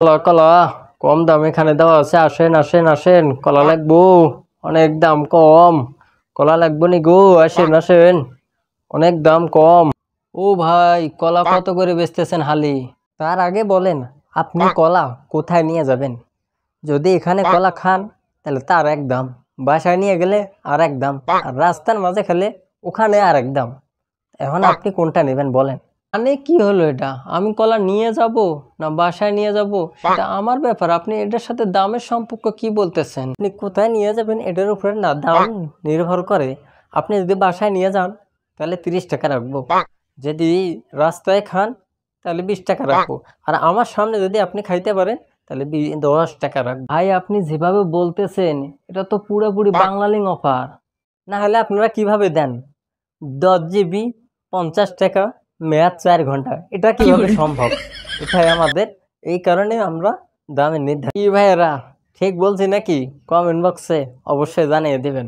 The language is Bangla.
কলা কলা কম দাম এখানে দেওয়া আছে আসেন আসেন আসেন কলা লাগবো অনেক দাম কম কলা লাগবো নি গো আসেন আসেন অনেক দাম কম ও ভাই কলা কত করে বেচতেছেন হালি তার আগে বলেন আপনি কলা কোথায় নিয়ে যাবেন যদি এখানে কলা খান তাহলে তার এক দাম বাসায় নিয়ে গেলে আর এক দাম আর রাস্তার মাঝে খেলে ওখানে আর এক দাম এখন আপনি কোনটা নেবেন বলেন মানে কি হলো এটা আমি কলা নিয়ে যাব না বাসায় নিয়ে যাব এটা আমার ব্যাপার আপনি এটার সাথে দামের সম্পর্ক কি বলতেছেন আপনি কোথায় নিয়ে যাবেন এটার উপরে না দাম নির্ভর করে আপনি যদি বাসায় নিয়ে যান তাহলে তিরিশ টাকা রাখবো যদি রাস্তায় খান তাহলে বিশ টাকা রাখবো আর আমার সামনে যদি আপনি খাইতে পারেন তাহলে দশ টাকা রাখবো ভাই আপনি যেভাবে বলতেছেন এটা তো পুরোপুরি বাংলালিং অফার না হলে আপনারা কিভাবে দেন দশ জিবি পঞ্চাশ টাকা মেয়াদ চার ঘন্টা এটা কিভাবে সম্ভব এটাই আমাদের এই কারণে আমরা দামের নির্ধারণ কি ভাইয়েরা ঠিক বলছি নাকি কমেন্ট বক্সে অবশ্যই জানিয়ে দেবেন